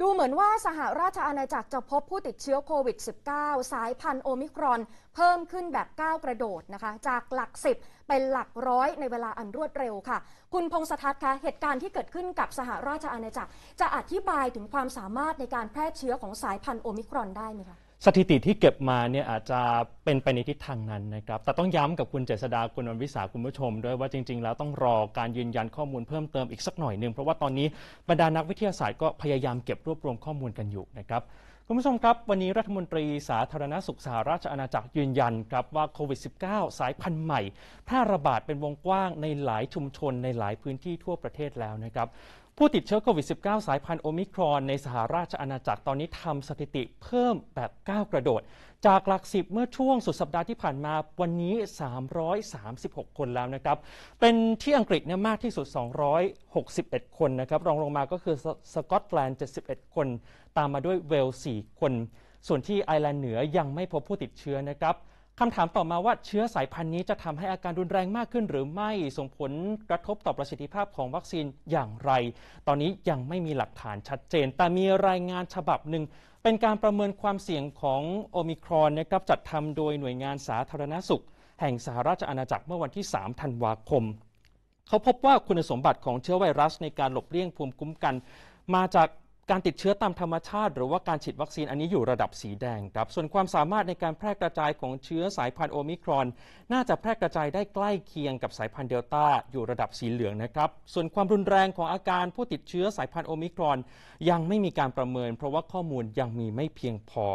ดูเหมือนว่าสหราชอาณาจักรจะพบผู้ติดเชื้อโควิด -19 สายพันธุ์โอมิครอน เพิ่มขึ้นแบบก้าวกระโดดนะคะจากหลักสิบเป็นหลักร้อยในเวลาอันรวดเร็วค่ะ คุณพงศ์สถน์คะเหตุการณ์ที่เกิดขึ้นกับสหราชอาณาจักรจะอธิบายถึงความสามารถในการแพร่เชื้อของสายพันธุ์โอมิครอนได้ไหมคะสถิติที่เก็บมาเนี่ยอาจจะเป็นไปในทิศทางนั้นนะครับ แต่ต้องย้ำกับคุณเจษดาคุณนวิสา คุณผู้ชมด้วยว่าจริงๆแล้วต้องรอการยืนยันข้อมูลเพิ่มเติมอีกสักหน่อยหนึ่งเพราะว่าตอนนี้บรรดานักวิทยาศาสตร์ก็พยายามเก็บรวบรวมข้อมูลกันอยู่นะครับ คุณผู้ชมครับวันนี้รัฐมนตรีสาธารณสุขสหราชอาณาจักรยืนยันครับว่าโควิด -19 สายพันธุ์ใหม่แพร่ระบาดเป็นวงกว้างในหลายชุมชนในหลายพื้นที่ทั่วประเทศแล้วนะครับผู้ติดเชื้อโควิด -19 สายพันธุ์โอมิครอนในสหราชอาณาจักรตอนนี้ทำสถิติเพิ่มแบบก้าวกระโดด จากหลักสิบเมื่อช่วงสุดสัปดาห์ที่ผ่านมาวันนี้ 336 คนแล้วนะครับ เป็นที่อังกฤษเนี่ยมากที่สุด 261 คนนะครับรองลงมาก็คือสกอตแลนด์ 71 คน ตามมาด้วยเวลส์ 4 คน ส่วนที่ไอร์แลนด์เหนือยังไม่พบผู้ติดเชื้อนะครับคำถามต่อมาว่าเชื้อสายพันธุ์นี้จะทำให้อาการรุนแรงมากขึ้นหรือไม่ส่งผลกระทบต่อประสิทธิภาพของวัคซีนอย่างไร ตอนนี้ยังไม่มีหลักฐานชัดเจน แต่มีรายงานฉบับหนึ่ง เป็นการประเมินความเสี่ยงของโอมิครอนนะครับจัดทำโดยหน่วยงานสาธารณสุข แห่งสหราชอาณาจักรเมื่อวันที่3ธันวาคม เขาพบว่าคุณสมบัติของเชื้อไวรัสในการหลบเลี่ยงภูมิคุ้มกัน มาจากการติดเชื้อตามธรรมชาติหรือว่าการฉีดวัคซีนอันนี้อยู่ระดับสีแดงครับ ส่วนความสามารถในการแพร่กระจายของเชื้อสายพันธุ์โอมิครอน น่าจะแพร่กระจายได้ใกล้เคียงกับสายพันธุ์เดลต้า อยู่ระดับสีเหลืองนะครับส่วนความรุนแรงของอาการผู้ติดเชื้อสายพันธุ์โอมิครอน ยังไม่มีการประเมิน เพราะว่าข้อมูลยังมีไม่เพียงพอ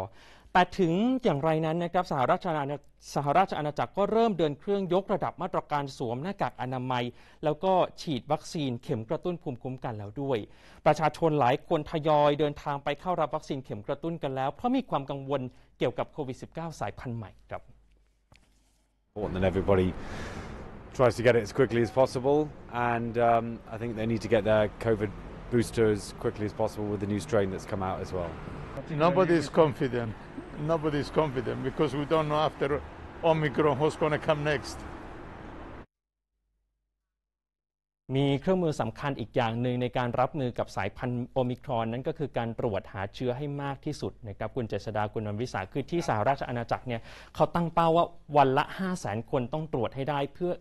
แต่ถึงอย่างไรนั้นนะครับสหราชอาณาสหราชอาณาจักรก็เริ่มเดินเครื่องยกระดับมาตรการสวมหน้ากากอนามัย แล้วก็ฉีดวัคซีนเข็มกระตุ้นภูมิคุ้มกันแล้วด้วย ประชาชนหลายคนทยอยเดินทางไปเข้ารับวัคซีนเข็มกระตุ้นกันแล้วเพราะมีความกังวลเกี่ยวกับโควิด -19 สายพันธุ์ใหม่ครับ everybody tries to get it as quickly as possible, and um, I think they need to get their COVID booster as quickly as possible with the new strain that's come out as well. Nobody is confident. nobody is confident because we don't know after Omicron who's going to come next. มีเครื่องมือสำคัญอีกอย่างหนึ่งในการรับมือกับสายพันธุ์โอมิครอนนั้นก็คือ การตรวจหาเชื้อให้มากที่สุดนะครับ คุณเจษดาคุณนวิสา คือที่สหราชอาณาจักรเนี่ยเขาตั้งเป้าว่าวันละ 5 0 0แสนคนต้องตรวจให้ได้ เพื่อ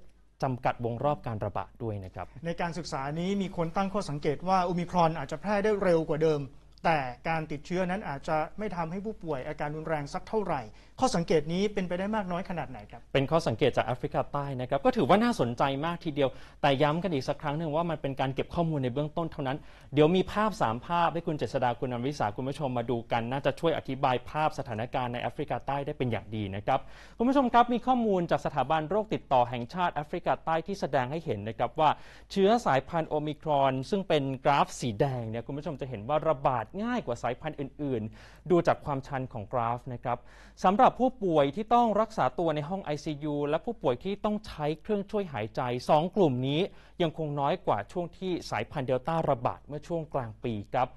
จำกัดวงรอบการระบาดด้วยนะครับ ในการศึกษานี้มีคนตั้งข้อสังเกตว่าโอมิครอนอาจจะแพร่ได้เร็วกว่าเดิมแต่การติดเชื้อนั้นอาจจะไม่ทำให้ผู้ป่วย อาการรุนแรงสักเท่าไหร่ ข้อสังเกตนี้เป็นไปได้มากน้อยขนาดไหนครับ เป็นข้อสังเกตจากแอฟริกาใต้นะครับก็ถือว่าน่าสนใจมากทีเดียว แต่ย้ำกันอีกสักครั้งหนึ่งว่ามันเป็นการเก็บข้อมูลในเบื้องต้นเท่านั้น เดี๋ยวมีภาพ3ภาพให้คุณเจษดาคุณอวิสาคุณผู้ชมมาดูกันน่าจะช่วยอธิบายภาพสถานการณ์ในแอฟริกาใต้ได้เป็นอย่างดีนะครับคุณผู้ชมครับมีข้อมูลจากสถาบันโรคติดต่อแห่งชาติแอฟริกาใต้ที่แสดงให้เห็นนะครับว่าเชื้อสายพันธุ์โอมิครอน ซึ่งเป็นกราฟสีแดงเนี่ยคุณผู้ชมจะเห็นว่าระบาดง่ายกว่าสายพันธุ์อื่นๆ ดูจากความชันของกราฟนะครับสำหรับผู้ป่วยที่ต้องรักษาตัวในห้อง ICU และผู้ป่วยที่ต้องใช้เครื่องช่วยหายใจ 2 กลุ่มนี้ยังคงน้อยกว่าช่วงที่สายพันธุ์เดลต้าระบาดเมื่อช่วงกลางปีครับ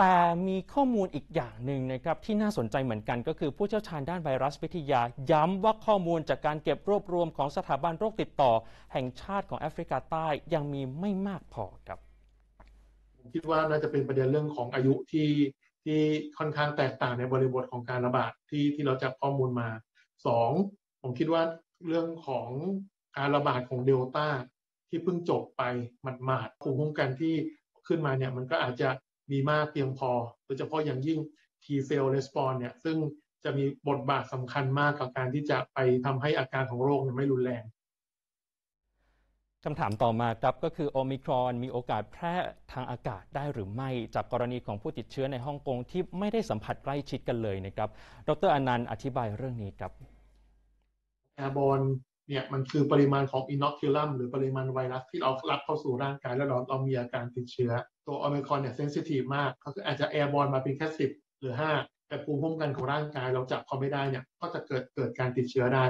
แต่มีข้อมูลอีกอย่างหนึ่งนะครับที่น่าสนใจเหมือนกันก็คือผู้เชี่ยวชาญด้านไวรัสวิทยา ย้ำว่าข้อมูลจากการเก็บรวบรวมของสถาบันโรคติดต่อ แห่งชาติของแอฟริกาใต้ ยังมีไม่มากพอครับผมคิดว่าน่าจะเป็นประเด็นเรื่องของอายุที่ที่ค่อนข้างแตกต่างในบริบทของการระบาดที่ที่เราจับข้อมูลมาสองผมคิดว่าเรื่องของการระบาดของเดลต้าที่เพิ่งจบไปหมาดๆภูมิคุ้มกันที่ขึ้นมาเนี่ยมันก็อาจจะมีมากเพียงพอ โดยเฉพาะอย่างยิ่ง T cell response เนี่ยซึ่งจะมีบทบาทสำคัญมากกับการที่จะไปทำให้อาการของโรคไม่รุนแรงคำถามต่อมาครับก็คือโอมิครอนมีโอกาสแพร่ทางอากาศได้หรือไม่จากกรณีของผู้ติดเชื้อในฮ่องกงที่ไม่ได้สัมผัสใกล้ชิดกันเลยนะครับ ดรอนันต์อธิบายเรื่องนี้ครับแอร์บอลเนี่ยมันคือปริมาณของอินอคิลัมหรือปริมาณไวรัส ที่เรารับเข้าสู่ร่างกายแล้วเราเรามีอาการติดเชื้อ ตัวโอมิครอนเนี่ยเซนซิทีฟมากก็คืออาจจะแอร์บอลมาเป็นแค่สิบหรือห้าแต่ภูมิคุ้มกันของร่างกาย เราจับเขาไม่ได้เนี่ยก็จะเกิดเกิดการติดเชื้อได้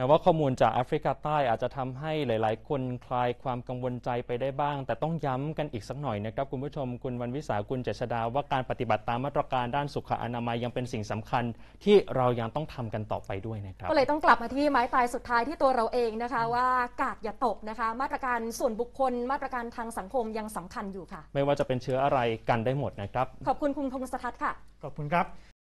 ม้ว่าข้อมูลจากแอฟริกาใต้อาจจะทำให้หลาย ๆ คนคลายความกังวลใจไปได้บ้าง แต่ต้องย้ำกันอีกสักหน่อยนะครับคุณผู้ชมคุณวันวิสาคุณเจษดา ว่าการปฏิบัติตามมาตรการด้านสุขอนามัยยังเป็นสิ่งสำคัญ ที่เรายังต้องทำกันต่อไปด้วยนะครับก็เลยต้องกลับมาที่ไม้ตายสุดท้ายที่ตัวเราเองนะคะ ว่ากาดอย่าตกนะคะมาตรการส่วนบุคคล มาตรการทางสังคมยังสำคัญอยู่ค่ะ ไม่ว่าจะเป็นเชื้ออะไรกันได้หมดนะครับขอบคุณคุณพงศธรค่ะขอบคุณครับ